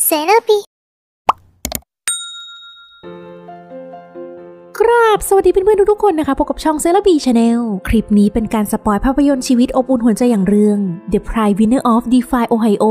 Therapy. ครับสวัสดีเพื่อนๆทุกๆคนนะคะพบกับช่องเซเลบีชาแนลคลิปนี้เป็นการสปอยภาพยนตร์ชีวิตอบอุ่นหัวใจอย่างเรื่อง The Pride Winner of d e f y Ohio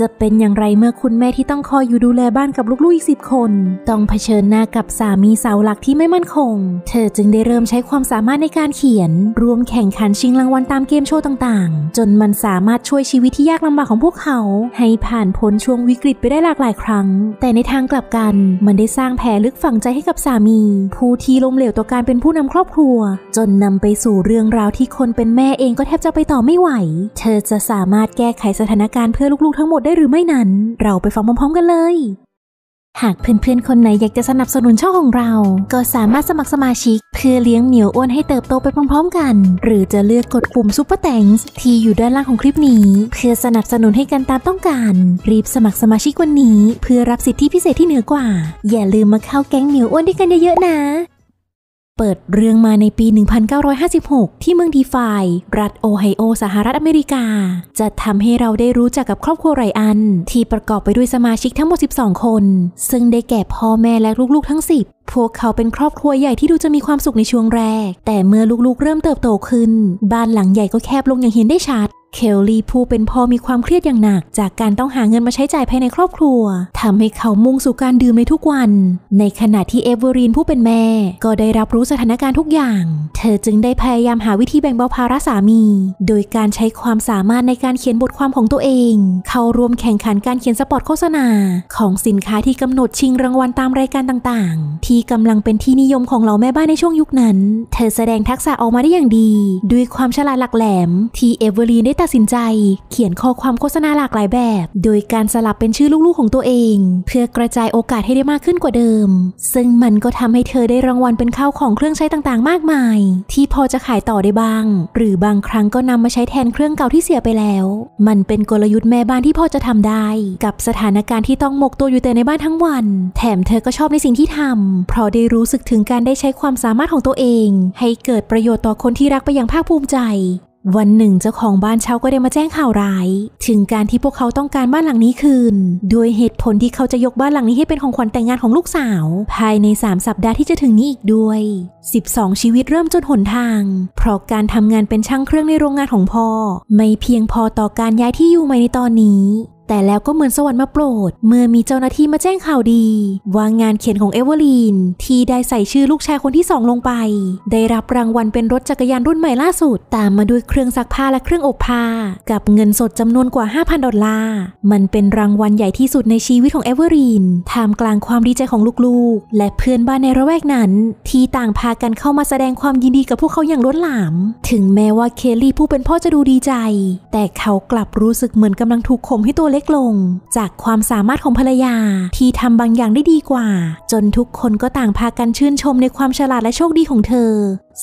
จะเป็นอย่างไรเมื่อคุณแม่ที่ต้องคอยอยู่ดูแลบ้านกับลูกๆอีกสิบคน ต้องเผชิญหน้ากับสามีสาหลักที่ไม่มั่นคง เธอจึงได้เริ่มใช้ความสามารถในการเขียน รวมแข่งขันชิงรางวัลตามเกมโชว์ต่างๆ จนมันสามารถช่วยชีวิตที่ยากลำบากของพวกเขา ให้ผ่านพ้นช่วงวิกฤตไปได้หลากหลายครั้ง แต่ในทางกลับกันมันได้สร้างแผลลึกฝังใจให้กับสามีผู้ที่ล้มเหลวต่อการเป็นผู้นำครอบครัว จนนำไปสู่เรื่องราวที่คนเป็นแม่เองก็แทบจะไปต่อไม่ไหว เธอจะสามารถแก้ไขสถานการณ์เพื่อลูกๆทั้งหมดได้หรือไม่นั้น เราไปฟังพร้อมๆกันเลย หากเพื่อนๆ คนไหนอยากจะสนับสนุนช่องของเรา ก็สามารถสมัครสมาชิก เพื่อเลี้ยงเหมียวอ้วน ให้เติบโตไปพร้อม ๆ กัน หรือจะเลือกกดปุ่มซุปเปอร์แตงที่อยู่ด้านล่างของคลิปนี้ เพื่อสนับสนุนให้กันตามต้องการ รีบสมัครสมาชิกวันนี้เพื่อรับสิทธิพิเศษที่เหนือกว่า อย่าลืมมาเข้าแก๊งเหมียวอ้วนด้วยกันเยอะๆนะเปิดเรื่องมาในปี 1956 ที่เมืองดีฟายรัฐโอไฮโอสหรัฐอเมริกา จะทำให้เราได้รู้จักกับครอบครัวไรอัน ที่ประกอบไปด้วยสมาชิกทั้งหมด 12 คน ซึ่งได้แก่ พ่อแม่และลูกๆ ทั้ง 10พวกเขาเป็นครอบครัวใหญ่ที่ดูจะมีความสุขในช่วงแรก แต่เมื่อลูกๆ เริ่มเติบโตขึ้น บ้านหลังใหญ่ก็แคบลงอย่างเห็นได้ชัด เคลลี่ผู้เป็นพ่อมีความเครียดอย่างหนัก จากการต้องหาเงินมาใช้จ่ายภายในครอบครัว ทำให้เขามุ่งสู่การดื่มในทุกวัน ในขณะที่เอเวอรีนผู้เป็นแม่ ก็ได้รับรู้สถานการณ์ทุกอย่าง เธอจึงได้พยายามหาวิธีแบ่งเบาภาระสามี โดยการใช้ความสามารถในการเขียนบทความของตัวเอง เข้าร่วมแข่งขันการเขียนสปอตโฆษณา ของสินค้าที่กำหนดชิงรางวัลตามรายการต่างๆทที่กำลังเป็นที่นิยมของเหล่าแม่บ้านในช่วงยุคนั้น เธอแสดงทักษะออกมาได้อย่างดี ด้วยความฉลาดหลักแหลม ที่เอเวอร์ลีนได้ตัดสินใจ เขียนข้อความโฆษณาหลากหลายแบบ โดยการสลับเป็นชื่อลูกๆของตัวเอง เพื่อกระจายโอกาสให้ได้มากขึ้นกว่าเดิม ซึ่งมันก็ทำให้เธอได้รางวัลเป็นข้าวของเครื่องใช้ต่างๆ มากมาย ที่พอจะขายต่อได้บ้าง หรือบางครั้งก็นำมาใช้แทนเครื่องเก่าที่เสียไปแล้ว มันเป็นกลยุทธ์แม่บ้านที่พอจะทำได้ กับสถานการณ์ที่ต้องหมกตัวอยู่แต่ในบ้านทั้งวัน แถมเธอก็ชอบในสิ่งที่ทำเพราะได้รู้สึกถึงการได้ใช้ความสามารถของตัวเอง ให้เกิดประโยชน์ต่อคนที่รักไปอย่างภาคภูมิใจ วันหนึ่งเจ้าของบ้านเช่าก็ได้มาแจ้งข่าวร้าย ถึงการที่พวกเขาต้องการบ้านหลังนี้คืน ด้วยเหตุผลที่เขาจะยกบ้านหลังนี้ให้เป็นของขวัญแต่งงานของลูกสาว ภายใน 3 สัปดาห์ที่จะถึงนี้อีกด้วย 12 ชีวิตเริ่มจนหนทาง เพราะการทำงานเป็นช่างเครื่องในโรงงานของพ่อไม่เพียงพอต่อการย้ายที่อยู่ใหม่ในตอนนี้แต่แล้วก็เหมือนสวรรค์มาโปรด เมื่อมีเจ้าหน้าที่มาแจ้งข่าวดี ว่างานเขียนของเอเวอร์ลีน ที่ได้ใส่ชื่อลูกชายคนที่สองลงไป ได้รับรางวัลเป็นรถจักรยานรุ่นใหม่ล่าสุด ตามมาด้วยเครื่องซักผ้าและเครื่องอบผ้ากับเงินสดจำนวนกว่า 5,000 ดอลลาร์มันเป็นรางวัลใหญ่ที่สุดในชีวิตของเอเวอร์ลีนท่ามกลางความดีใจของลูกๆ และเพื่อนบ้านในระแวกนั้น ที่ต่างพากันเข้ามาแสดงความยินดีกับพวกเขาอย่างล้นหลาม ถึงแม้ว่าเคลลี่ผู้เป็นพ่อจะดูดีใจ แต่เขากลับรู้สึกเหมือนกำลังถูกข่มให้ตัวเล็กกลงจากความสามารถของภรรยาที่ทำบางอย่างได้ดีกว่า จนทุกคนก็ต่างพากันชื่นชมในความฉลาดและโชคดีของเธอ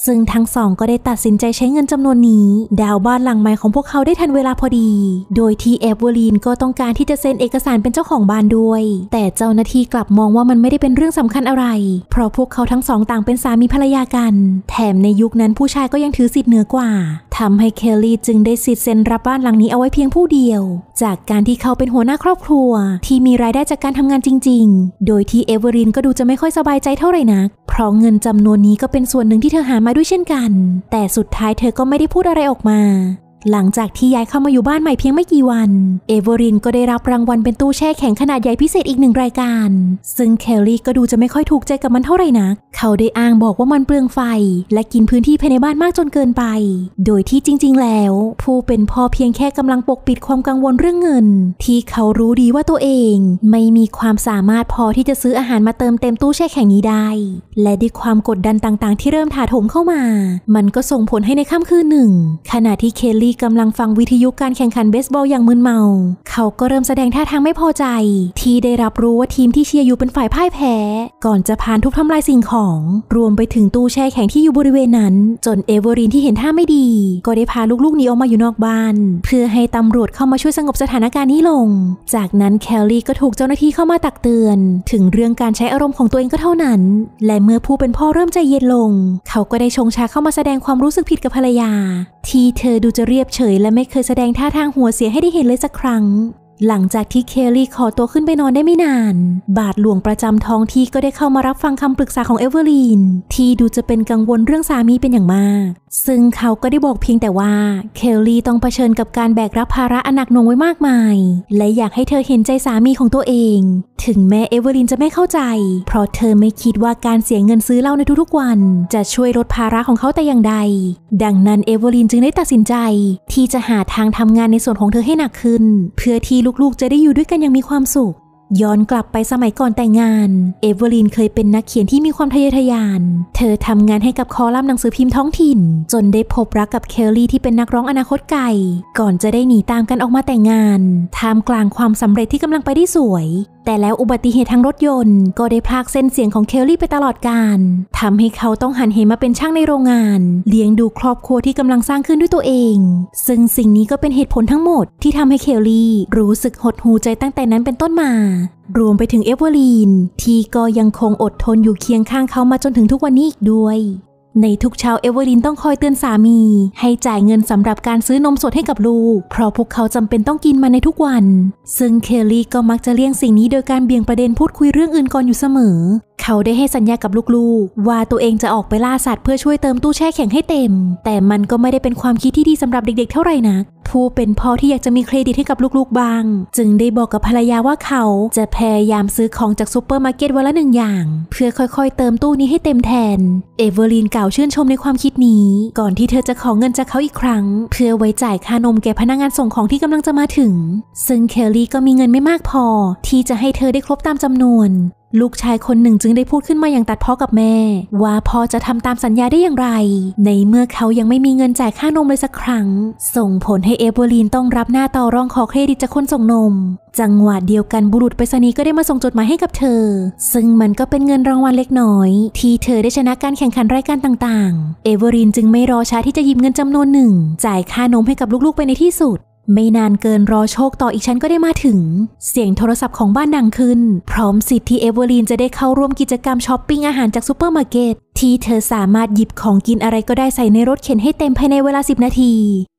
ซึ่งทั้งสองก็ได้ตัดสินใจใช้เงินจำนวนนี้ ดาวบ้านหลังใหม่ ของพวกเขาได้ทันเวลาพอดี โดยที่เอฟเวอร์ลีนก็ต้องการที่จะเซ็นเอกสารเป็นเจ้าของบ้านด้วย แต่เจ้าหน้าที่กลับมองว่ามันไม่ได้เป็นเรื่องสำคัญอะไร เพราะพวกเขาทั้งสองต่างเป็นสามีภรรยากัน แถมในยุคนั้นผู้ชายก็ยังถือสิทธิ์เหนือกว่าทำให้เคลลี่ จึงได้สิทธิ์เซ็นรับบ้านหลังนี้เอาไว้เพียงผู้เดียว จากการที่เขาเป็นหัวหน้าครอบครัว ที่มีรายได้จากการทำงานจริง ๆโดยที่เอเวอร์ลินก็ดูจะไม่ค่อยสบายใจเท่าไหร่นักเพราะเงินจำนวนนี้ก็เป็นส่วนหนึ่งที่เธอหามาด้วยเช่นกัน แต่สุดท้ายเธอก็ไม่ได้พูดอะไรออกมาหลังจากที่ย้ายเข้ามาอยู่บ้านใหม่เพียงไม่กี่วัน เอเวอรินก็ได้รับรางวัลเป็นตู้แช่แข็งขนาดใหญ่พิเศษอีกหนึ่งรายการ ซึ่งเคลลี่ก็ดูจะไม่ค่อยถูกใจกับมันเท่าไหร่นักเขาได้อ้างบอกว่ามันเปลืองไฟ และกินพื้นที่ภายในบ้านมากจนเกินไป โดยที่จริงๆ แล้ว ผู้เป็นพ่อเพียงแค่กำลังปกปิดความกังวลเรื่องเงิน ที่เขารู้ดีว่าตัวเอง ไม่มีความสามารถพอที่จะซื้ออาหารมาเติมเต็มตู้แช่แข็งนี้ได้ และด้วยความกดดันต่างๆ ที่เริ่มถาโถมเข้ามา มันก็ส่งผลให้ในค่ำคืนหนึ่งขณะที่เคลลี่ี่กำลังฟังวิทยุการแข่งขันเบสบอลอย่างมึนเมา เขาก็เริ่มแสดงท่าทางไม่พอใจ ที่ได้รับรู้ว่าทีมที่เชียร์อยู่เป็นฝ่ายพ่ายแพ้ ก่อนจะพานทุบทำลายสิ่งของ รวมไปถึงตู้แช่แข็งที่อยู่บริเวณนั้น จนเอเวอรินที่เห็นท่าไม่ดีก็ได้พาลูกๆหนีออกมาอยู่นอกบ้าน เพื่อให้ตำรวจเข้ามาช่วยสงบสถานการณ์นี้ลง จากนั้นแคลลี่ก็ถูกเจ้าหน้าที่เข้ามาตักเตือน ถึงเรื่องการใช้อารมณ์ของตัวเองก็เท่านั้น และเมื่อผู้เป็นพ่อเริ่มใจเย็นลง เขาก็ได้ชงชาเข้ามาแสดงความรู้สึกผิดกับภรรยา ที่เธอดูจะเรียียบเฉยและไม่เคยแสดงท่าทางหัวเสียให้ได้เห็นเลยสักครั้ง หลังจากที่เคลลี่ขอตัวขึ้นไปนอนได้ไม่นาน บาทหลวงประจำท้องที่ก็ได้เข้ามารับฟังคำปรึกษาของเอเวอร์ลีน ที่ดูจะเป็นกังวลเรื่องสามีเป็นอย่างมากซึ่งเขาก็ได้บอกเพียงแต่ว่าเคลลี่ต้องเผชิญกับการแบกรับภาระอันหนักหน่วงไว้มากมาย และอยากให้เธอเห็นใจสามีของตัวเอง ถึงแม้เอเวอร์ลินจะไม่เข้าใจ เพราะเธอไม่คิดว่าการเสียเงินซื้อเหล้าในทุกๆวัน จะช่วยลดภาระของเขาแต่อย่างใด ดังนั้นเอเวอร์ลินจึงได้ตัดสินใจที่จะหาทางทำงานในส่วนของเธอให้หนักขึ้น เพื่อที่ลูกๆจะได้อยู่ด้วยกันอย่างมีความสุขย้อนกลับไปสมัยก่อนแต่งงาน เอเวอร์ลีนเคยเป็นนักเขียนที่มีความทะเยอทะยาน เธอทำงานให้กับคอลัมน์หนังสือพิมพ์ท้องถิ่น จนได้พบรักกับเคลลี่ที่เป็นนักร้องอนาคตไกลก่อนจะได้หนีตามกันออกมาแต่งงาน ท่ามกลางความสำเร็จที่กำลังไปได้สวยแต่แล้วอุบัติเหตุทางรถยนต์ก็ได้พากเส้นเสียงของเคลลี่ไปตลอดการทำให้เขาต้องหันเหมาเป็นช่างในโรงงาน เลี้ยงดูครอบครัวที่กำลังสร้างขึ้นด้วยตัวเอง ซึ่งสิ่งนี้ก็เป็นเหตุผลทั้งหมด ที่ทำให้เคลลี่รู้สึกหดหูใจตั้งแต่นั้นเป็นต้นมา รวมไปถึงเอเวอร์ลีนที่ก็ยังคงอดทนอยู่เคียงข้างเขามาจนถึงทุกวันนี้อีกด้วยในทุกเช้าเอเวอรินต้องคอยเตือนสามี ให้จ่ายเงินสำหรับการซื้อนมสดให้กับลูก เพราะพวกเขาจำเป็นต้องกินมาในทุกวัน ซึ่งเคลลี่ก็มักจะเลี่ยงสิ่งนี้โดยการเบี่ยงประเด็นพูดคุยเรื่องอื่นก่อนอยู่เสมอเขาได้ให้สัญญากับลูกๆ ว่าตัวเองจะออกไปล่าสัตว์เพื่อช่วยเติมตู้แช่แข็งให้เต็ม แต่มันก็ไม่ได้เป็นความคิดที่ดีสำหรับเด็กๆเท่าไหร่นัก ผู้เป็นพ่อที่อยากจะมีเครดิตให้กับลูกๆบ้าง จึงได้บอกกับภรรยาว่าเขาจะพยายามซื้อของจากซูเปอร์มาร์เก็ตวันละหนึ่งอย่าง เพื่อค่อยๆเติมตู้นี้ให้เต็มแทน เอเวอร์ลีนกล่าวชื่นชมในความคิดนี้ ก่อนที่เธอจะขอเงินจากเขาอีกครั้ง เพื่อไว้จ่ายค่านมแก่พนักงานส่งของที่กำลังจะมาถึง ซึ่งเคลลี่ก็มีเงินไม่มากพอที่จะให้เธอได้ครบตามจำนวนลูกชายคนหนึ่งจึงได้พูดขึ้นมาอย่างตัดพ้อกับแม่ ว่าพ่อจะทำตามสัญญาได้อย่างไร ในเมื่อเขายังไม่มีเงินจ่ายค่านมเลยสักครั้งส่งผลให้เอเวอร์ลีนต้องรับหน้าต่อรองขอเครดิตจากคนส่งนม จังหวะเดียวกันบุรุษไปรษณีย์ก็ได้มาส่งจดหมายให้กับเธอ ซึ่งมันก็เป็นเงินรางวัลเล็กน้อยที่เธอได้ชนะการแข่งขันรายการต่าง ๆ เอเวอร์ลีนจึงไม่รอช้าที่จะหยิบเงินจำนวนหนึ่งจ่ายค่านมให้กับลูกๆไปในที่สุดไม่นานเกินรอโชคต่ออีกชั้นก็ได้มาถึง เสียงโทรศัพท์ของบ้านดังขึ้นพร้อมสิทธิ์ที่เอเวอร์ลีนจะได้เข้าร่วมกิจกรรมช้อปปิ้งอาหารจากซูเปอร์มาร์เก็ต ที่เธอสามารถหยิบของกินอะไรก็ได้ใส่ในรถเข็นให้เต็มภายในเวลา 10 นาที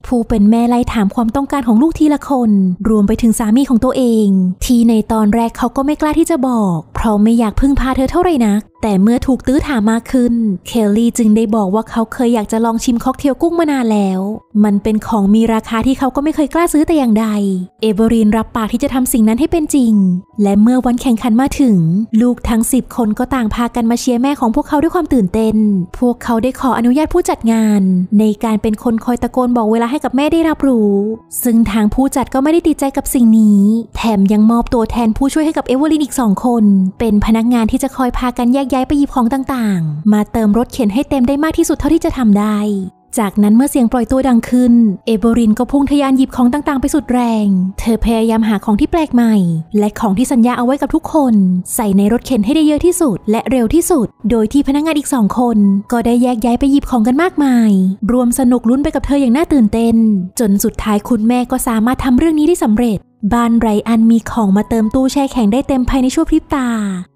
ผู้เป็นแม่ไล่ถามความต้องการของลูกทีละคน รวมไปถึงสามีของตัวเอง ที่ในตอนแรกเขาก็ไม่กล้าที่จะบอกเพราะไม่อยากพึ่งพาเธอเท่าไหร่นักแต่เมื่อถูกตื้อถามมากขึ้น เคลลี่จึงได้บอกว่าเขาเคยอยากจะลองชิมค็อกเทลกุ้งมานานแล้วมันเป็นของมีราคาที่เขาก็ไม่เคยกล้าซื้อแต่อย่างใด เอเวอรีนรับปากที่จะทำสิ่งนั้นให้เป็นจริง และเมื่อวันแข่งขันมาถึง ลูกทั้ง 10 คนก็ต่างพากันมาเชียร์แม่ของพวกเขาด้วยความตื่นเต้น พวกเขาได้ขออนุญาตผู้จัดงาน ในการเป็นคนคอยตะโกนบอกเวลาให้กับแม่ได้รับรู้ ซึ่งทางผู้จัดก็ไม่ได้ติดใจกับสิ่งนี้ แถมยังมอบตัวแทนผู้ช่วยให้กับเอเวอรีนอีกสองคน เป็นพนักงานที่จะคอยพากันแยกย้ายไปหยิบของต่าง ๆ มาเติมรถเข็นให้เต็มได้มากที่สุดเท่าที่จะทำได้ จากนั้นเมื่อเสียงปล่อยตัวดังขึ้น เอโบรินก็พุ่งทะยานหยิบของต่าง ๆ ไปสุดแรง เธอพยายามหาของที่แปลกใหม่ และของที่สัญญาเอาไว้กับทุกคน ใส่ในรถเข็นให้ได้เยอะที่สุด และเร็วที่สุด โดยที่พนักงานอีกสองคนก็ได้แยกย้ายไปหยิบของกันมากมายรวมสนุกลุ้นไปกับเธออย่างน่าตื่นเต้น จนสุดท้ายคุณแม่ก็สามารถทำเรื่องนี้ได้สำเร็จบ้านไรอันมีของมาเติมตู้แช่แข็งได้เต็มภายในชั่วพริบตา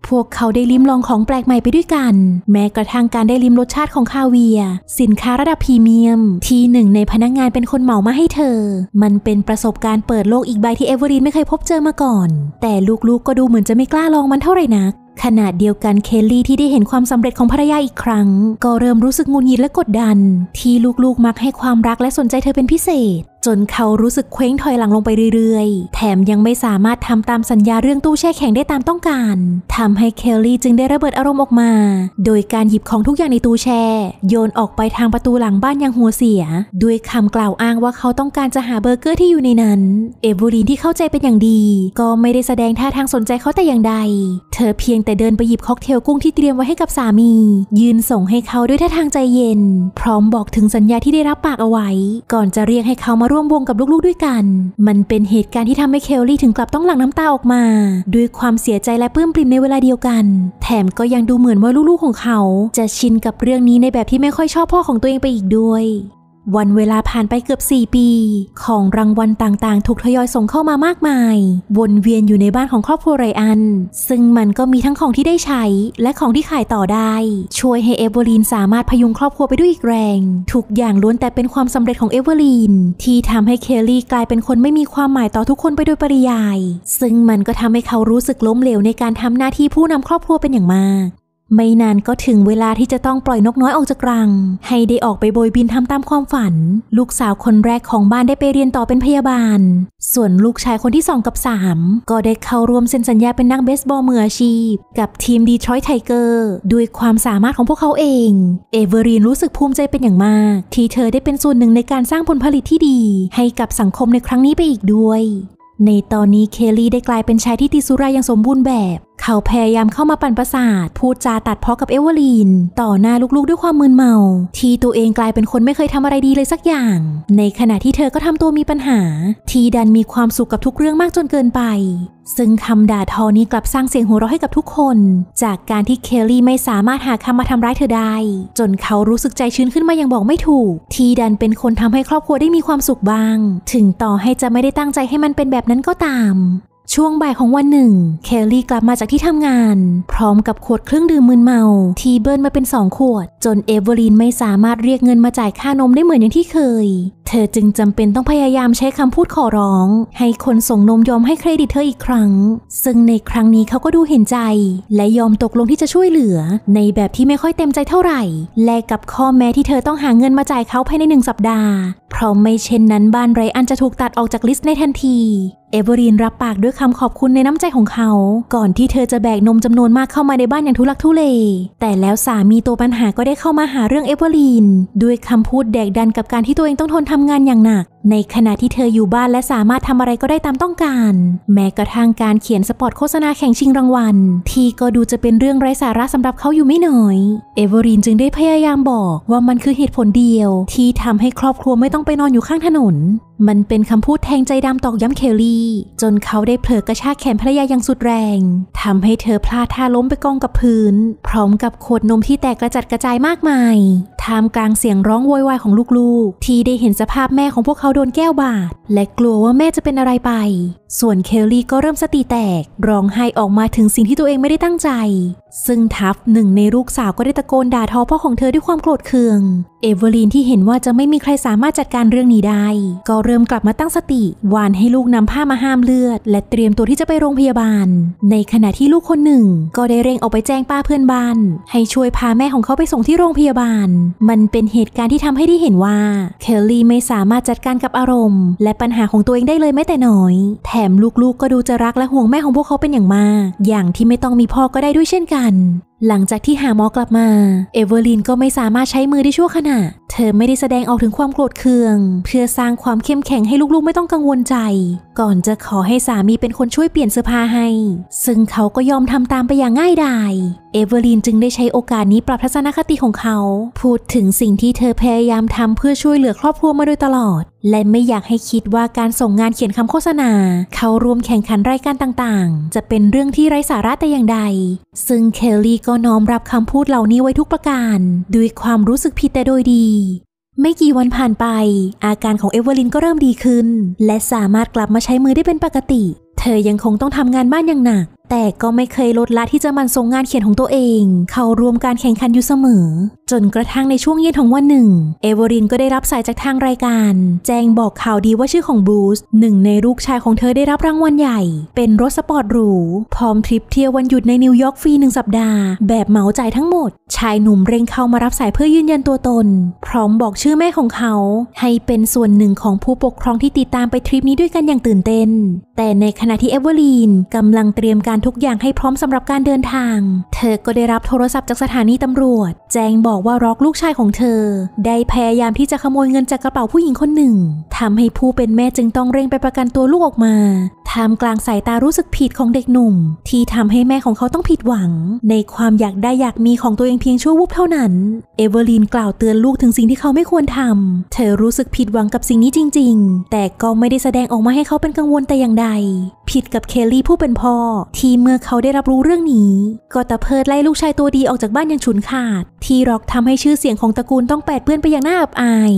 พวกเขาได้ลิ้มลองของแปลกใหม่ไปด้วยกันแม้กระทั่งการได้ลิ้มรสชาติของคาเวีย สินค้าระดับพรีเมียมที่หนึ่งในพนักงงานเป็นคนเหมามาให้เธอ มันเป็นประสบการณ์เปิดโลกอีกใบที่เอเวอรีนไม่เคยพบเจอมาก่อน แต่ลูกๆก็ดูเหมือนจะไม่กล้าลองมันเท่าไหร่นักขณะเดียวกันเคลลี่ที่ได้เห็นความสำเร็จของภรรยาอีกครั้ง ก็เริ่มรู้สึกงุนงิดและกดดัน ที่ลูกๆมักให้ความรักและสนใจเธอเป็นพิเศษจนเขารู้สึกเคว้งถอยหลังลงไปเรื่อยๆ แถมยังไม่สามารถทำตามสัญญาเรื่องตู้แช่แข็งได้ตามต้องการทำให้เคลลี่จึงได้ระเบิดอารมณ์ออกมา โดยการหยิบของทุกอย่างในตู้แช่ โยนออกไปทางประตูหลังบ้านอย่างหัวเสีย ด้วยคำกล่าวอ้างว่าเขาต้องการจะหาเบอร์เกอร์ที่อยู่ในนั้น เอเวอรีนที่เข้าใจเป็นอย่างดี ก็ไม่ได้แสดงท่าทางสนใจเขาแต่อย่างใด เธอเพียงแต่เดินไปหยิบค็อกเทลกุ้งที่เตรียมไว้ให้กับสามี ยืนส่งให้เขาด้วยท่าทางใจเย็น พร้อมบอกถึงสัญญาที่ได้รับปากเอาไว้ ก่อนจะเรียกให้เขามาร่วมวงกับลูกๆด้วยกัน มันเป็นเหตุการณ์ที่ทำให้เคลลี่ถึงกลับต้องหลั่งน้ำตาออกมา ด้วยความเสียใจและเพื่มปริ่มในเวลาเดียวกัน แถมก็ยังดูเหมือนว่าลูกๆของเขา จะชินกับเรื่องนี้ในแบบที่ไม่ค่อยชอบพ่อของตัวเองไปอีกด้วยวันเวลาผ่านไปเกือบ 4 ปี ของรางวัลต่างๆ ถูกทยอยส่งเข้ามามากมายวนเวียนอยู่ในบ้านของครอบครัวไรอัน ซึ่งมันก็มีทั้งของที่ได้ใช้และของที่ขายต่อได้ ช่วยให้เอเวอรีนสามารถพยุงครอบครัวไปด้วยอีกแรงทุกอย่างล้วนแต่เป็นความสำเร็จของเอเวอรีน ที่ทำให้เคลลี่กลายเป็นคนไม่มีความหมายต่อทุกคนไปโดยปริยาย ซึ่งมันก็ทำให้เขารู้สึกล้มเหลวในการทำหน้าที่ผู้นำครอบครัวเป็นอย่างมากไม่นานก็ถึงเวลาที่จะต้องปล่อยนกน้อยออกจากรัง ให้ได้ออกไปโบยบินทำตามความฝัน ลูกสาวคนแรกของบ้านได้ไปเรียนต่อเป็นพยาบาล ส่วนลูกชายคนที่สองกับสามก็ได้เข้าร่วมเซ็นสัญญาเป็นนักเบสบอลมืออาชีพ กับทีมดีทรอยต์ไทเกอร์ด้วยความสามารถของพวกเขาเองเอเวอรีนรู้สึกภูมิใจเป็นอย่างมาก ที่เธอได้เป็นส่วนหนึ่งในการสร้างผลผลิตที่ดี ให้กับสังคมในครั้งนี้ไปอีกด้วย ในตอนนี้เคลลี่ได้กลายเป็นชายที่ติสุราอย่างสมบูรณ์แบบเขาพยายามเข้ามาปั่นประสาทพูดจาตัดพ้อกับเอเวอร์ลีน ต่อหน้าลูก ๆ ด้วยความมึนเมา ที่ตัวเองกลายเป็นคนไม่เคยทำอะไรดีเลยสักอย่าง ในขณะที่เธอก็ทำตัวมีปัญหา ทีดันมีความสุขกับทุกเรื่องมากจนเกินไป ซึ่งคำด่าทอนี้กลับสร้างเสียงหัวเราะให้กับทุกคน จากการที่เคลลี่ไม่สามารถหาคำมาทำร้ายเธอได้ จนเขารู้สึกใจชื้นขึ้นมาอย่างบอกไม่ถูก ทีดันเป็นคนทำให้ครอบครัวได้มีความสุขบ้าง ถึงต่อให้จะไม่ได้ตั้งใจให้มันเป็นแบบนั้นก็ตามช่วงบ่ายของวันหนึ่งเคลลี่กลับมาจากที่ทำงาน พร้อมกับขวดเครื่องดื่มมึนเมา ที่เบิร์นมาเป็นสองขวด จนเอเวอร์ลีนไม่สามารถเรียกเงินมาจ่ายค่านมได้เหมือนอย่างที่เคย เธอจึงจำเป็นต้องพยายามใช้คำพูดขอร้อง ให้คนส่งนมยอมให้เครดิตเธออีกครั้ง ซึ่งในครั้งนี้เขาก็ดูเห็นใจ และยอมตกลงที่จะช่วยเหลือในแบบที่ไม่ค่อยเต็มใจเท่าไหร่ และกับข้อแม้ที่เธอต้องหาเงินมาจ่ายเขาภายในหนึ่งสัปดาห์เพราะไม่เช่นนั้น บ้านไรอันจะถูกตัดออกจากลิสต์ในทันทีเอเวอรีนรับปากด้วยคำขอบคุณในน้ำใจของเขา ก่อนที่เธอจะแบกนมจำนวนมากเข้ามาในบ้านอย่างทุลักทุเล แต่แล้วสามีตัวปัญหาก็ได้เข้ามาหาเรื่องเอเวอรีนด้วยคำพูดแดกดันกับการที่ตัวเองต้องทนทำงานอย่างหนัก ในขณะที่เธออยู่บ้านและสามารถทำอะไรก็ได้ตามต้องการ แม้กระทั่งการเขียนสปอตโฆษณาแข่งชิงรางวัลที่ก็ดูจะเป็นเรื่องไร้สาระสำหรับเขาอยู่ไม่น้อย เอเวอรีนจึงได้พยายามบอกว่ามันคือเหตุผลเดียวที่ทำให้ครอบครัวไม่ต้องไปนอนอยู่ข้างถนนมันเป็นคำพูดแทงใจดำตอกย้ำเคลลี่ จนเขาได้เผลอกระชากแขนภรรยาอย่างสุดแรงทำให้เธอพลาดท่าล้มไปกองกับพื้น พร้อมกับขวดนมที่แตกกระจัดกระจายมากมายท่ามกลางเสียงร้องโวยวายของลูกๆ ที่ได้เห็นสภาพแม่ของพวกเขาโดนแก้วบาดและกลัวว่าแม่จะเป็นอะไรไปส่วนเคลลี่ก็เริ่มสติแตกร้องไห้ออกมาถึงสิ่งที่ตัวเองไม่ได้ตั้งใจ ซึ่งทัฟหนึ่งในลูกสาวก็ได้ตะโกนด่าทอพ่อของเธอด้วยความโกรธเคือง เอเวอร์ลีนที่เห็นว่าจะไม่มีใครสามารถจัดการเรื่องนี้ได้ ก็เริ่มกลับมาตั้งสติ วานให้ลูกนำผ้ามาห้ามเลือด และเตรียมตัวที่จะไปโรงพยาบาล ในขณะที่ลูกคนหนึ่ง ก็ได้เร่งออกไปแจ้งป้าเพื่อนบ้าน ให้ช่วยพาแม่ของเขาไปส่งที่โรงพยาบาล มันเป็นเหตุการณ์ที่ทำให้ได้เห็นว่าเคลลี่ไม่สามารถจัดการกับอารมณ์ และปัญหาของตัวเองได้เลยแม้แต่น้อยแถมลูกๆกก็ดูจะรักและห่วงแม่ของพวกเขาเป็นอย่างมาก อย่างที่ไม่ต้องมีพ่อก็ได้ด้วยเช่นกันหลังจากที่หาหมอกลับมา เอเวอร์ลินก็ไม่สามารถใช้มือได้ชั่วขณะ เธอไม่ได้แสดงออกถึงความโกรธเคือง เพื่อสร้างความเข้มแข็งให้ลูกๆ ไม่ต้องกังวลใจ ก่อนจะขอให้สามีเป็นคนช่วยเปลี่ยนเสื้อผ้าให้ ซึ่งเขาก็ยอมทำตามไปอย่างง่ายดาย เอเวอร์ลินจึงได้ใช้โอกาสนี้ปรับทัศนคติของเขา พูดถึงสิ่งที่เธอพยายามทำเพื่อช่วยเหลือครอบครัวมาโดยตลอด และไม่อยากให้คิดว่าการส่งงานเขียนคำโฆษณา เขารวมแข่งขันรายการต่างๆ จะเป็นเรื่องที่ไร้สาระแต่อย่างใด ซึ่งเคลลี่ก็็น้อมรับคำพูดเหล่านี้ไว้ทุกประการ ด้วยความรู้สึกผิดแต่โดยดี ไม่กี่วันผ่านไป อาการของเอเวอร์ลินก็เริ่มดีขึ้น และสามารถกลับมาใช้มือได้เป็นปกติ เธอยังคงต้องทำงานบ้านอย่างหนักแต่ก็ไม่เคยลดละที่จะมันส่งงานเขียนของตัวเอง เข้าร่วมการแข่งขันอยู่เสมอ จนกระทั่งในช่วงเย็นของวันหนึ่ง เอเวอรินก็ได้รับสายจากทางรายการ แจ้งบอกข่าวดีว่าชื่อของบรูซหนึ่งในลูกชายของเธอได้รับรางวัลใหญ่ เป็นรถสปอร์ตหรู พร้อมทริปเที่ยววันหยุดในนิวยอร์กฟรีหนึ่งสัปดาห์แบบเหมาจ่ายทั้งหมด ชายหนุ่มเร่งเข้ามารับสายเพื่อยืนยันตัวตน พร้อมบอกชื่อแม่ของเขา ให้เป็นส่วนหนึ่งของผู้ปกครองที่ติดตามไปทริปนี้ด้วยกันอย่างตื่นเต้น แต่ในขณะที่เอเวอรินกำลังเตรียมการการทุกอย่างให้พร้อมสำหรับการเดินทาง เธอก็ได้รับโทรศัพท์จากสถานีตำรวจ แจ้งบอกว่าร็อกลูกชายของเธอได้พยายามที่จะขโมยเงินจากกระเป๋าผู้หญิงคนหนึ่งทำให้ผู้เป็นแม่จึงต้องเร่งไปประกันตัวลูกออกมาท่ามกลางสายตารู้สึกผิดของเด็กหนุ่ม ที่ทำให้แม่ของเขาต้องผิดหวัง ในความอยากได้อยากมีของตัวเองเพียงชั่ววูบเท่านั้น เอเวอร์ลีนกล่าวเตือนลูกถึงสิ่งที่เขาไม่ควรทำ เธอรู้สึกผิดหวังกับสิ่งนี้จริง ๆ แต่ก็ไม่ได้แสดงออกมาให้เขาเป็นกังวลแต่อย่างใดผิดกับเคลลี่ผู้เป็นพ่อ ที่เมื่อเขาได้รับรู้เรื่องนี้ ก็ตะเพิดไล่ลูกชายตัวดีออกจากบ้านอย่างฉุนขาดที่ร็อกทำให้ชื่อเสียงของตระกูลต้องแปดเพื่อนไปอย่างน่าอับอาย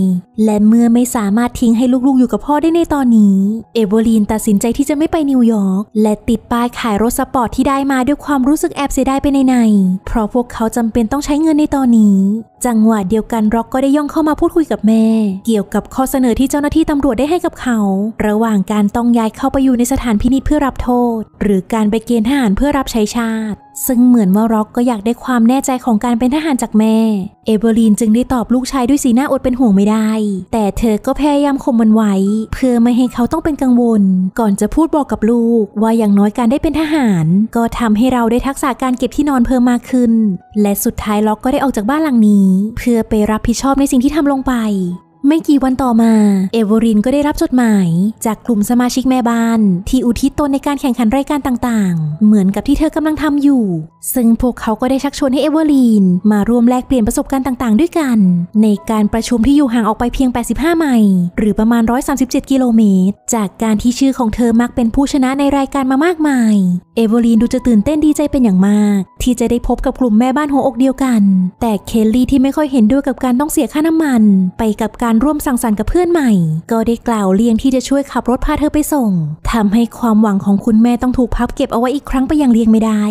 และเมื่อไม่สามารถทิ้งให้ลูก ๆ อยู่กับพ่อได้ในตอนนี้ เอเวอรีนตัดสินใจที่จะไม่ไปนิวยอร์กและติดป้ายขายรถสปอร์ตที่ได้มาด้วยความรู้สึกแอบเสียดายไปในใน เพราะพวกเขาจำเป็นต้องใช้เงินในตอนนี้ จังหวะเดียวกันร็อกก็ได้ย่องเข้ามาพูดคุยกับแม่ เกี่ยวกับข้อเสนอที่เจ้าหน้าที่ตำรวจได้ให้กับเขา ระหว่างการต้องย้ายเข้าไปอยู่ในสถานพินิจเพื่อรับโทษ หรือการไปเกณฑ์ทหารเพื่อรับใช้ชาติซึ่งเหมือนว่าร็อกก็อยากได้ความแน่ใจของการเป็นทหารจากแม่ เอเวอร์ลีนจึงได้ตอบลูกชายด้วยสีหน้าอดเป็นห่วงไม่ได้ แต่เธอก็พยายามข่มมันไว้ เพื่อไม่ให้เขาต้องเป็นกังวล ก่อนจะพูดบอกกับลูก ว่าอย่างน้อยการได้เป็นทหาร ก็ทำให้เราได้ทักษะการเก็บที่นอนเพิ่มมากขึ้น และสุดท้ายล็อกก็ได้ออกจากบ้านหลังนี้ เพื่อไปรับผิดชอบในสิ่งที่ทำลงไปไม่กี่วันต่อมา เอเวอรินก็ได้รับจดหมาย จากกลุ่มสมาชิกแม่บ้าน ที่อุทิศตนในการแข่งขันรายการต่างๆ เหมือนกับที่เธอกำลังทำอยู่ ซึ่งพวกเขา ก็ได้ชักชวนให้เอเวอรินมาร่วมแลกเปลี่ยนประสบการณ์ต่างๆ ด้วยกัน ในการประชุมที่อยู่ห่างออกไปเพียง 85 ไมล์ หรือประมาณ 137 กิโลเมตร จากการที่ชื่อของเธอมักเป็นผู้ชนะในรายการมามากมาย เอเวอรินดูจะตื่นเต้นดีใจเป็นอย่างมาก ที่จะได้พบกับกลุ่มแม่บ้านหัวอกเดียวกัน แต่เคลลี่ที่ไม่ค่อยเห็นด้วยกับการต้องเสียค่าน้ำมัน ไปกับการร่วมสังสรรค์กับเพื่อนใหม่ ก็ได้กล่าวเลี่ยงที่จะช่วยขับรถพาเธอไปส่งทำให้ความหวังของคุณแม่ต้องถูกพับเก็บเอาไว้อีกครั้งไปอย่างเลี่ยงไม่ได้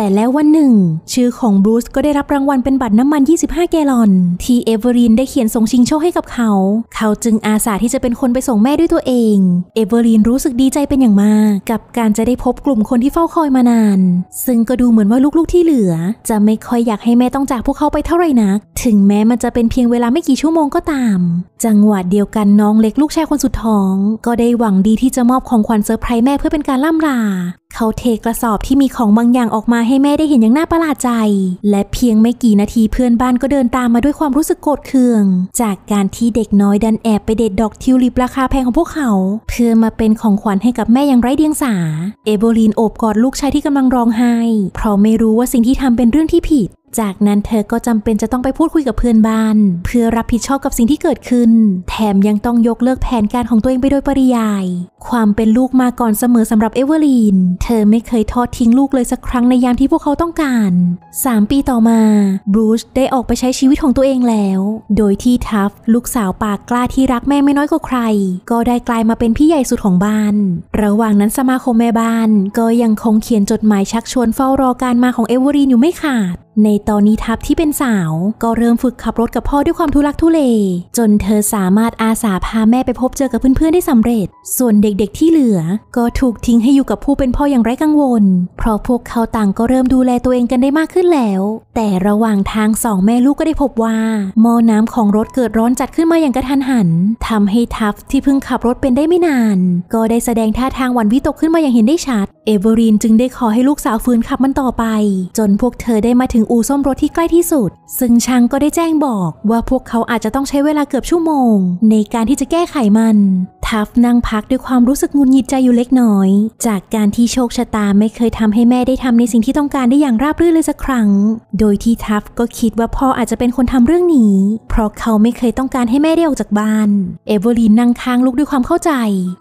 แต่แล้ววันหนึ่ง ชื่อของบรูซก็ได้รับรางวัลเป็นบัตรน้ำมัน 25 แกลลอน ที่เอเวอรีนได้เขียนส่งชิงโชคให้กับเขา เขาจึงอาสาที่จะเป็นคนไปส่งแม่ด้วยตัวเองเอเวอรีนรู้สึกดีใจเป็นอย่างมาก กับการจะได้พบกลุ่มคนที่เฝ้าคอยมานาน ซึ่งก็ดูเหมือนว่าลูก ๆ ที่เหลือ จะไม่ค่อยอยากให้แม่ต้องจากพวกเขาไปเท่าไหร่นัก ถึงแม้มันจะเป็นเพียงเวลาไม่กี่ชั่วโมงก็ตาม จังหวะเดียวกันน้องเล็กลูกชายคนสุดท้อง ก็ได้หวังดีที่จะมอบของขวัญเซอร์ไพรส์แม่เพื่อเป็นการล่ำลาเขาเทกระสอบที่มีของบางอย่างออกมาให้แม่ได้เห็นอย่างน่าประหลาดใจ และเพียงไม่กี่นาทีเพื่อนบ้านก็เดินตามมาด้วยความรู้สึกโกรธเคือง จากการที่เด็กน้อยดันแอบไปเด็ดดอกทิวลิปราคาแพงของพวกเขา เพื่อมาเป็นของขวัญให้กับแม่อย่างไร้เดียงสา เอโบลีนโอบกอดลูกชายที่กำลังร้องไห้ เพราะไม่รู้ว่าสิ่งที่ทำเป็นเรื่องที่ผิดจากนั้นเธอก็จำเป็นจะต้องไปพูดคุยกับเพื่อนบ้าน เพื่อรับผิดชอบกับสิ่งที่เกิดขึ้น แถมยังต้องยกเลิกแผนการของตัวเองไปโดยปริยาย ความเป็นลูกมาก่อนเสมอสำหรับเอเวอร์ลีน เธอไม่เคยทอดทิ้งลูกเลยสักครั้งในยามที่พวกเขาต้องการ 3 ปีต่อมาบรูชได้ออกไปใช้ชีวิตของตัวเองแล้ว โดยที่ทัฟลูกสาวปากกล้าที่รักแม่ไม่น้อยกว่าใคร ก็ได้กลายมาเป็นพี่ใหญ่สุดของบ้าน ระหว่างนั้นสมาคมแม่บ้านก็ยังคงเขียนจดหมายชักชวนเฝ้ารอการมาของเอเวอร์ลีนอยู่ไม่ขาดในตอนนี้ทับที่เป็นสาวก็เริ่มฝึกขับรถกับพ่อด้วยความทุลักทุเล จนเธอสามารถอาสาพาแม่ไปพบเจอกับเพื่อนๆได้สำเร็จ ส่วนเด็กๆที่เหลือ ก็ถูกทิ้งให้อยู่กับผู้เป็นพ่ออย่างไร้กังวล เพราะพวกเขาต่างก็เริ่มดูแลตัวเองกันได้มากขึ้นแล้ว แต่ระหว่างทางสองแม่ลูกก็ได้พบว่าหม้อน้ำของรถเกิดร้อนจัดขึ้นมาอย่างกระทันหัน ทำให้ทับที่เพิ่งขับรถเป็นได้ไม่นาน ก็ได้แสดงท่าทางหวั่นวิตกขึ้นมาอย่างเห็นได้ชัดเอเวอรีนจึงได้ขอให้ลูกสาวฟื้นขับมันต่อไป จนพวกเธอได้มาถึงอู่ซ่อมรถที่ใกล้ที่สุด ซึ่งช่างก็ได้แจ้งบอกว่าพวกเขาอาจจะต้องใช้เวลาเกือบชั่วโมง ในการที่จะแก้ไขมัน ทัฟนั่งพักด้วยความรู้สึกงุนหงิดใจอยู่เล็กน้อย จากการที่โชคชะตาไม่เคยทำให้แม่ได้ทำในสิ่งที่ต้องการได้อย่างราบรื่นเลยสักครั้งโดยที่ทัฟก็คิดว่าพ่ออาจจะเป็นคนทำเรื่องนี้ เพราะเขาไม่เคยต้องการให้แม่ได้ออกจากบ้าน เอเวอรีนนั่งค้างลุกด้วยความเข้าใจ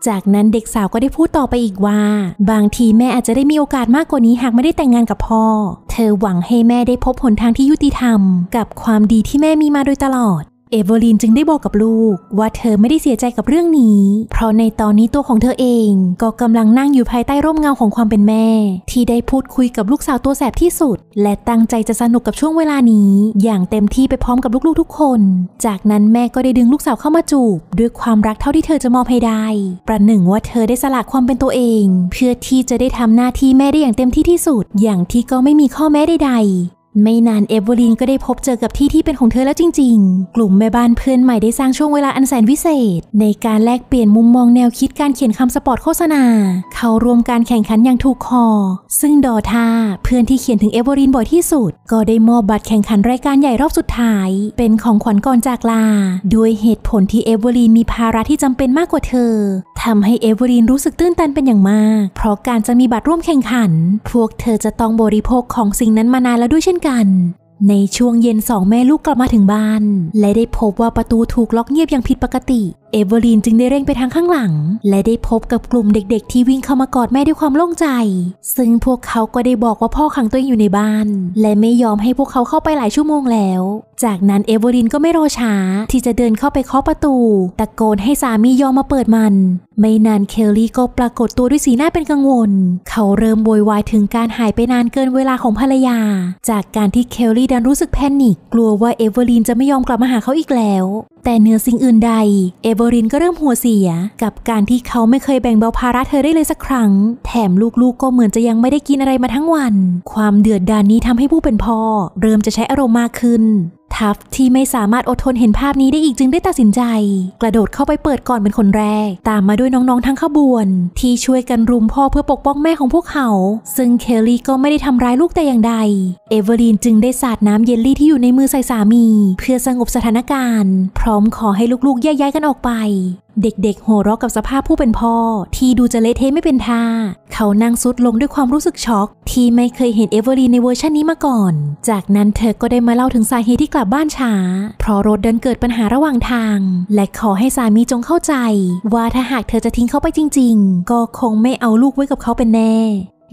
จากนั้นเด็กสาวก็ได้พูดต่อไปอีกว่า บางทีแม่อาจจะได้มีโอกาสมากกว่านี้หากไม่ได้แต่งงานกับพ่อ เธอหวังให้แม่ได้พบหนทางที่ยุติธรรม กับความดีที่แม่มีมาโดยตลอดเอเวอร์ลินจึงได้บอกกับลูก ว่าเธอไม่ได้เสียใจกับเรื่องนี้เพราะในตอนนี้ตัวของเธอเองก็กำลังนั่งอยู่ภายใต้ร่มเงาของความเป็นแม่ ที่ได้พูดคุยกับลูกสาวตัวแสบที่สุด และตั้งใจจะสนุกกับช่วงเวลานี้ อย่างเต็มที่ไปพร้อมกับลูกๆทุกคน จากนั้นแม่ก็ได้ดึงลูกสาวเข้ามาจูบ ด้วยความรักเท่าที่เธอจะมอบให้ได้ ประหนึ่งว่าเธอได้สละความเป็นตัวเอง เพื่อที่จะได้ทำหน้าที่แม่ได้อย่างเต็มที่ที่สุด อย่างที่ก็ไม่มีข้อแม้ใดไม่นานเอเวอร์ลินก็ได้พบเจอกับที่ ที่เป็นของเธอแล้วจริง ๆ กลุ่มแม่บ้านเพื่อนใหม่ ได้สร้างช่วงเวลาอันแสน วิเศษ ในการแลกเปลี่ยนมุมมองแนวคิดการเขียนคำสปอร์ตโฆษณา เขารวมการแข่งขันอย่างถูกคอ ซึ่งดอทาเพื่อนที่เขียนถึงเอเวอร์ลินบ่อยที่สุด ก็ได้มอบบัตรแข่งขันรายการใหญ่รอบสุดท้าย เป็นของขวัญก่อนจากลา ด้วยเหตุผลที่เอเวอร์ลินมีภาระที่จำเป็นมากกว่าเธอทำให้เอเวอรีนรู้สึกตื้นตันเป็นอย่างมาก เพราะการจะมีบัตรร่วมแข่งขัน พวกเธอจะต้องบริโภคของสิ่งนั้นมานานแล้วด้วยเช่นกัน ในช่วงเย็นสองแม่ลูกกลับมาถึงบ้าน และได้พบว่าประตูถูกล็อกเงียบอย่างผิดปกติเอเวอร์ลีนจึงได้เร่งไปทางข้างหลัง และได้พบกับกลุ่มเด็กๆที่วิ่งเข้ามากอดแม่ด้วยความโล่งใจ ซึ่งพวกเขาก็ได้บอกว่าพ่อขังตัวเองอยู่ในบ้าน และไม่ยอมให้พวกเขาเข้าไปหลายชั่วโมงแล้ว จากนั้นเอเวอร์ลีนก็ไม่รอช้าที่จะเดินเข้าไปเคาะประตูตะโกนให้สามียอมมาเปิดมัน ไม่นานเคลลี่ก็ปรากฏตัวด้วยสีหน้าเป็นกังวลเขาเริ่มโวยวายถึงการหายไปนานเกินเวลาของภรรยา จากการที่เคลลี่ดันรู้สึกแพนิค กลัวว่าเอเวอร์ลีนจะไม่ยอมกลับมาหาเขาอีกแล้วแต่เนื้อสิ่งอื่นใด เอเวอรินก็เริ่มหัวเสียกับการที่เขาไม่เคยแบ่งเบาภาระเธอได้เลยสักครั้ง แถมลูกๆก็เหมือนจะยังไม่ได้กินอะไรมาทั้งวัน ความเดือดดานนี้ทำให้ผู้เป็นพ่อ เริ่มจะใช้อารมณ์มากขึ้นทัฟที่ไม่สามารถอดทนเห็นภาพนี้ได้อีกจึงได้ตัดสินใจ กระโดดเข้าไปเปิดก่อนเป็นคนแรก ตามมาด้วยน้องๆ ทั้งขบวน ที่ช่วยกันรุมพ่อเพื่อปกป้องแม่ของพวกเขา ซึ่งเคลลี่ก็ไม่ได้ทำร้ายลูกแต่อย่างใด เอเวอร์ลีนจึงได้สาดน้ำเยลลี่ที่อยู่ในมือใส่สามี เพื่อสงบสถานการณ์พร้อมขอให้ลูกๆ แยกย้ายกันออกไป เด็กๆ โห่ร้องกับสภาพผู้เป็นพ่อที่ดูจะเละเทะไม่เป็นท่าเขานั่งซุดลงด้วยความรู้สึกช็อกที่ไม่เคยเห็นเอเวอรีนในเวอร์ชันนี้มาก่อน จากนั้นเธอก็ได้มาเล่าถึงสาเหตุที่กลับบ้านช้า เพราะรถเดินเกิดปัญหาระหว่างทาง และขอให้สามีจงเข้าใจ ว่าถ้าหากเธอจะทิ้งเขาไปจริงๆ ก็คงไม่เอาลูกไว้กับเขาเป็นแน่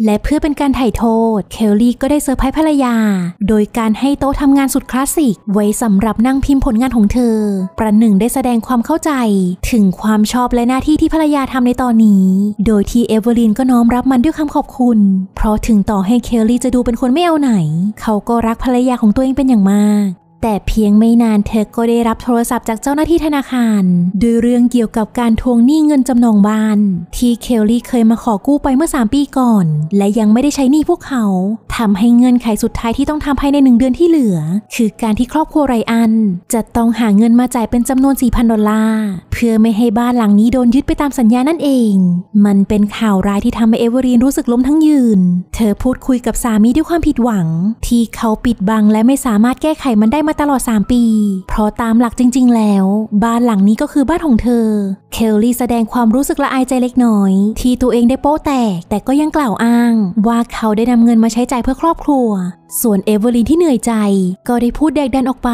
และเพื่อเป็นการไถ่โทษ เคลลี่ก็ได้เซอร์ไพรส์ภรรยา โดยการให้โต๊ะทำงานสุดคลาสสิก ไว้สำหรับนั่งพิมพ์ผลงานของเธอ ประหนึ่งได้แสดงความเข้าใจ ถึงความชอบและหน้าที่ที่ภรรยาทำในตอนนี้ โดยที่เอเวอร์ลินก็น้อมรับมันด้วยคำขอบคุณ เพราะถึงต่อให้เคลลี่จะดูเป็นคนไม่เอาไหน เขาก็รักภรรยาของตัวเองเป็นอย่างมากแต่เพียงไม่นานเธอ ก็ได้รับโทรศัพท์จากเจ้าหน้าที่ธนาคาร ด้วยเรื่องเกี่ยวกับการทวงหนี้เงินจำนองบ้าน ที่เคลลี่เคยมาขอกู้ไปเมื่อ 3 ปีก่อน และยังไม่ได้ใช้หนี้พวกเขาทำให้เงื่อนไขสุดท้ายที่ต้องทำภายในหนึ่งเดือนที่เหลือ คือการที่ครอบครัวไรอัน จะต้องหาเงินมาจ่ายเป็นจำนวน 4,000ดอลลาร์เพื่อไม่ให้บ้านหลังนี้โดนยึดไปตามสัญญานั่นเอง มันเป็นข่าวร้ายที่ทำให้เอเวอรีนรู้สึกล้มทั้งยืน เธอพูดคุยกับสามีด้วยความผิดหวัง ที่เขาปิดบังและไม่สามารถแก้ไขมันได้มาตลอด 3 ปี เพราะตามหลักจริง ๆแล้ว บ้านหลังนี้ก็คือบ้านของเธอเคลลี่แสดงความรู้สึกละอายใจเล็กน้อย ที่ตัวเองได้โป๊แตก แต่ก็ยังกล่าวอ้างว่าเขาได้นำเงินมาใช้จ่ายเพื่อครอบครัว ส่วนเอเวอร์ลินที่เหนื่อยใจก็ได้พูดแดกดันออกไป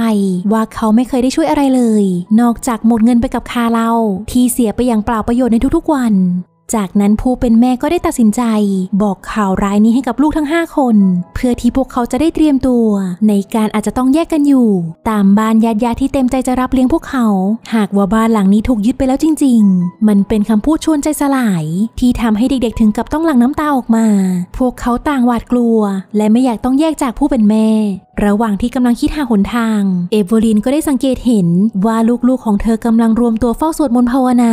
ว่าเขาไม่เคยได้ช่วยอะไรเลย นอกจากหมดเงินไปกับคาเราที่เสียไปอย่างเปล่าประโยชน์ในทุกๆวันจากนั้นผู้เป็นแม่ก็ได้ตัดสินใจ บอกข่าวร้ายนี้ให้กับลูกทั้ง 5 คน เพื่อที่พวกเขาจะได้เตรียมตัว ในการอาจจะต้องแยกกันอยู่ ตามบ้านญาติญาติที่เต็มใจจะรับเลี้ยงพวกเขา หากว่าบ้านหลังนี้ถูกยึดไปแล้วจริงๆ มันเป็นคำพูดชวนใจสลาย ที่ทำให้เด็กๆถึงกับต้องหลั่งน้ำตาออกมา พวกเขาต่างหวาดกลัว และไม่อยากต้องแยกจากผู้เป็นแม่ ระหว่างที่กำลังคิดหาหนทาง เอเวอรินก็ได้สังเกตเห็นว่าลูกๆของเธอกำลังรวมตัวเฝ้าสวดมนต์ภาวนา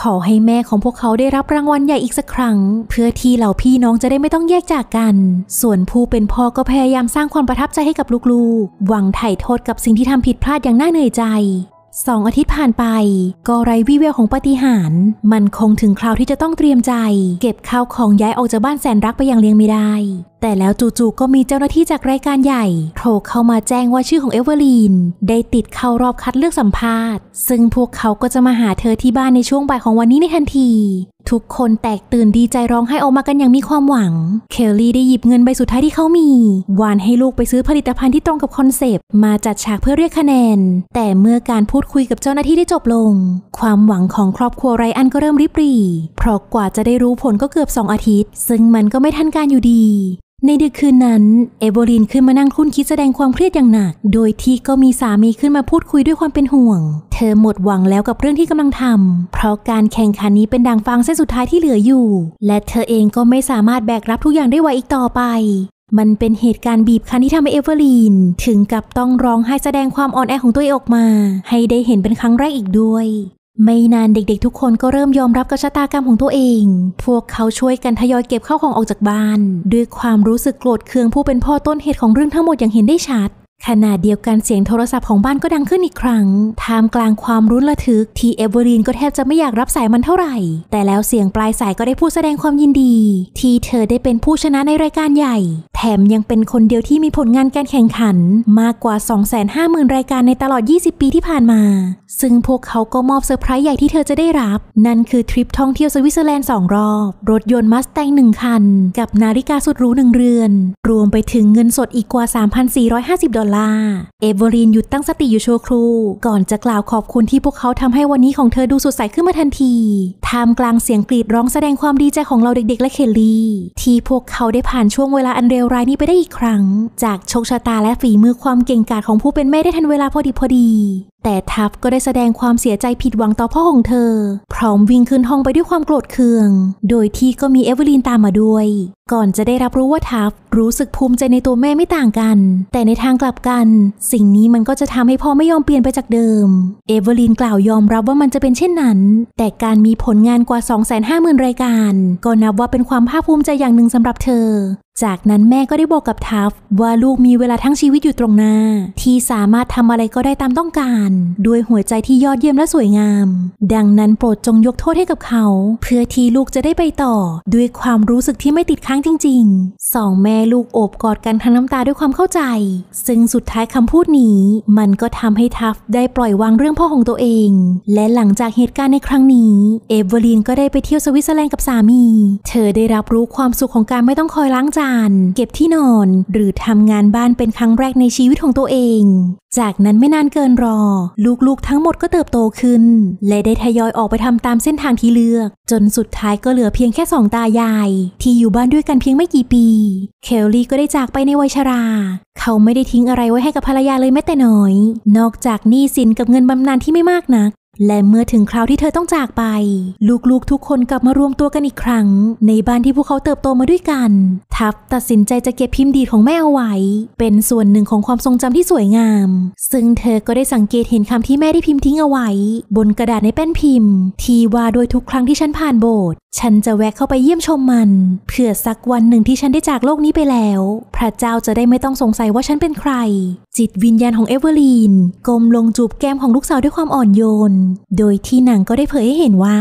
ขอให้แม่ของพวกเขาได้รับรางวัลใหญ่อีกสักครั้ง เพื่อที่เหล่าพี่น้องจะได้ไม่ต้องแยกจากกัน ส่วนผู้เป็นพ่อก็พยายามสร้างความประทับใจให้กับลูกๆ หวังไถ่โทษกับสิ่งที่ทำผิดพลาดอย่างน่าเหนื่อยใจ สองอาทิตย์ผ่านไป ก็ไร้วี่แววของปฏิหาร มันคงถึงคราวที่จะต้องเตรียมใจ เก็บข้าวของย้ายออกจากบ้านแสนรักไปอย่างเลี้ยงไม่ได้ แต่แล้วจู่ๆก็มีเจ้าหน้าที่จากรายการใหญ่โทรเข้ามาแจ้งว่าชื่อของเอเวอร์ลีน ได้ติดเข้ารอบคัดเลือกสัมภาษณ์ ซึ่งพวกเขาก็จะมาหาเธอที่บ้านในช่วงบ่ายของวันนี้ในทันทีทุกคนแตกตื่นดีใจร้องไห้ออกมากันอย่างมีความหวัง เคลลี่ได้หยิบเงินใบสุดท้ายที่เขามีวานให้ลูกไปซื้อผลิตภัณฑ์ที่ตรงกับคอนเซปต์มาจัดฉากเพื่อเรียกคะแนน แต่เมื่อการพูดคุยกับเจ้าหน้าที่ได้จบลง ความหวังของครอบครัวไรอันก็เริ่มริบหรี่เพราะกว่าจะได้รู้ผลก็เกือบ2 อาทิตย์ ซึ่งมันก็ไม่ทันการอยู่ดีในดึกคืนนั้น เอเวอลินขึ้นมานั่งคุ้นคิดแสดงความเครียดอย่างหนัก โดยที่ก็มีสามีขึ้นมาพูดคุยด้วยความเป็นห่วง เธอหมดหวังแล้วกับเรื่องที่กำลังทำ เพราะการแข่งขันนี้เป็นดังฟังเส้นสุดท้ายที่เหลืออยู่ และเธอเองก็ไม่สามารถแบกรับทุกอย่างได้ไหวอีกต่อไป มันเป็นเหตุการณ์บีบคั้นที่ทำให้เอเวอรีน ถึงกับต้องร้องไห้แสดงความอ่อนแอของตัวเองออกมา ให้ได้เห็นเป็นครั้งแรกอีกด้วยไม่นานเด็กๆ ทุกคนก็เริ่มยอมรับกับชะตากรรมของตัวเอง พวกเขาช่วยกันทยอยเก็บข้าวของออกจากบ้าน ด้วยความรู้สึกโกรธเคืองผู้เป็นพ่อต้นเหตุของเรื่องทั้งหมดอย่างเห็นได้ชัดขณะเดียวกันเสียงโทรศัพท์ของบ้านก็ดังขึ้นอีกครั้ง ท่ามกลางความรุนระทึกที่เอเวอรีนก็แทบจะไม่อยากรับสายมันเท่าไหร่แต่แล้วเสียงปลายสายก็ได้พูดแสดงความยินดี ที่เธอได้เป็นผู้ชนะในรายการใหญ่ แถมยังเป็นคนเดียวที่มีผลงานการแข่งขันมากกว่า 250,000 รายการในตลอด 20 ปีที่ผ่านมา ซึ่งพวกเขาก็มอบเซอร์ไพรส์ใหญ่ที่เธอจะได้รับ นั่นคือทริปท่องเที่ยวสวิตเซอร์แลนด์สองรอบ รถยนต์มัสแตงหนึ่งคัน กับนาฬิกาสุดหรูหนึ่งเรือน รวมไปถึงเงินสดอีกกว่า3,450ดอลอลลาร์เอเวอรีนหยุดตั้งสติอยู่ชั่วครู่ก่อนจะกล่าวขอบคุณที่พวกเขาทำให้วันนี้ของเธอดูสดใสขึ้นมาทันทีท่ามกลางเสียงกรีดร้องแสดงความดีใจของเราเด็กๆและเคลลี่ ที่พวกเขาได้ผ่านช่วงเวลาอันเลวร้ายนี้ไปได้อีกครั้ง จากโชคชะตาและฝีมือความเก่งกาจของผู้เป็นแม่ได้ทันเวลาพอดีพอดีแต่ทับก็ได้แสดงความเสียใจผิดหวังต่อพ่อของเธอ พร้อมวิ่งขึ้นห้องไปด้วยความโกรธเคือง โดยที่ก็มีเอเวอรีนตามมาด้วย ก่อนจะได้รับรู้ว่าทัฟรู้สึกภูมิใจในตัวแม่ไม่ต่างกัน แต่ในทางกลับกัน สิ่งนี้มันก็จะทำให้พ่อไม่ยอมเปลี่ยนไปจากเดิม เอเวอร์ลีนกล่าวยอมรับว่ามันจะเป็นเช่นนั้นแต่การมีผลงานกว่า 250,000รายการก็นับว่าเป็นความภาคภูมิใจอย่างหนึ่งสำหรับเธอจากนั้นแม่ก็ได้บอกกับทัฟว่าลูกมีเวลาทั้งชีวิตอยู่ตรงหน้า ที่สามารถทำอะไรก็ได้ตามต้องการ ด้วยหัวใจที่ยอดเยี่ยมและสวยงาม ดังนั้นโปรดจงยกโทษให้กับเขา เพื่อที่ลูกจะได้ไปต่อด้วยความรู้สึกที่ไม่ติดค้างจริงๆ สองแม่ลูกโอบกอดกันทั้งน้ำตาด้วยความเข้าใจ ซึ่งสุดท้ายคำพูดนี้ มันก็ทำให้ทัฟได้ปล่อยวางเรื่องพ่อของตัวเอง และหลังจากเหตุการณ์ในครั้งนี้ เอเวอร์ลีนก็ได้ไปเที่ยวสวิตเซอร์แลนด์กับสามี เธอได้รับรู้ความสุขของการไม่ต้องคอยล้างจานการเก็บที่นอนหรือทำงานบ้านเป็นครั้งแรกในชีวิตของตัวเอง จากนั้นไม่นานเกินรอ ลูกๆทั้งหมดก็เติบโตขึ้น และได้ทยอยออกไปทำตามเส้นทางที่เลือกจนสุดท้ายก็เหลือเพียงแค่สองตายายที่อยู่บ้านด้วยกันเพียงไม่กี่ปีเคลลี่ก็ได้จากไปในวัยชรา เขาไม่ได้ทิ้งอะไรไว้ให้กับภรรยาเลยแม้แต่น้อย นอกจากหนี้สินกับเงินบำนาญที่ไม่มากนักและเมื่อถึงคราวที่เธอต้องจากไป ลูกๆทุกคนกลับมารวมตัวกันอีกครั้งในบ้านที่พวกเขาเติบโตมาด้วยกัน ทัฟตัดสินใจจะเก็บพิมพ์ดีของแม่เอาไว้เป็นส่วนหนึ่งของความทรงจำที่สวยงาม ซึ่งเธอก็ได้สังเกตเห็นคำที่แม่ได้พิมพ์ทิ้งเอาไว้ บนกระดาษในแป้นพิมพ์ที่ว่าโดยทุกครั้งที่ฉันผ่านโบสถ์ฉันจะแวะเข้าไปเยี่ยมชมมันเพื่อสักวันหนึ่งที่ฉันได้จากโลกนี้ไปแล้ว พระเจ้าจะได้ไม่ต้องสงสัยว่าฉันเป็นใคร จิตวิญญาณของเอเวอร์ลีนก้มลงจูบแก้มของลูกสาวด้วยความอ่อนโยน โดยที่หนังก็ได้เผยให้เห็นว่า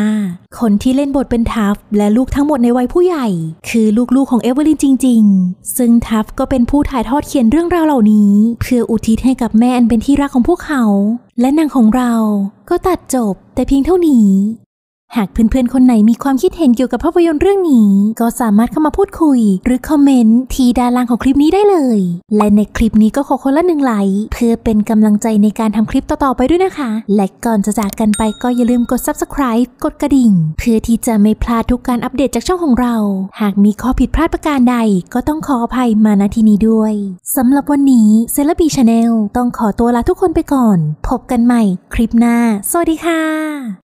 คนที่เล่นบทเป็นทัฟและลูกทั้งหมดในวัยผู้ใหญ่ คือลูกๆของเอเวอร์ลีนจริง ๆ ซึ่งทัฟก็เป็นผู้ถ่ายทอดเขียนเรื่องราวเหล่านี้เพื่ออุทิศให้กับแม่อันเป็นที่รักของพวกเขา และหนังของเราก็ตัดจบแต่เพียงเท่านี้หากเพื่อนๆ คนไหนมีความคิดเห็นเกี่ยวกับภาพยนตร์เรื่องนี้ ก็สามารถเข้ามาพูดคุย หรือคอมเมนต์ที่ด้านล่างของคลิปนี้ได้เลย และในคลิปนี้ก็ขอคนละหนึ่งไลค์ เพื่อเป็นกำลังใจในการทำคลิปต่อๆไปด้วยนะคะ และก่อนจะจากกันไปก็อย่าลืมกด subscribe กดกระดิ่ง เพื่อที่จะไม่พลาดทุกการอัปเดตจากช่องของเรา หากมีข้อผิดพลาดประการใด ก็ต้องขออภัยมาณที่นี้ด้วยสำหรับวันนี้เซเลบีชาแนลต้องขอตัวลาทุกคนไปก่อนพบกันใหม่ คลิปหน้าสวัสดีค่ะ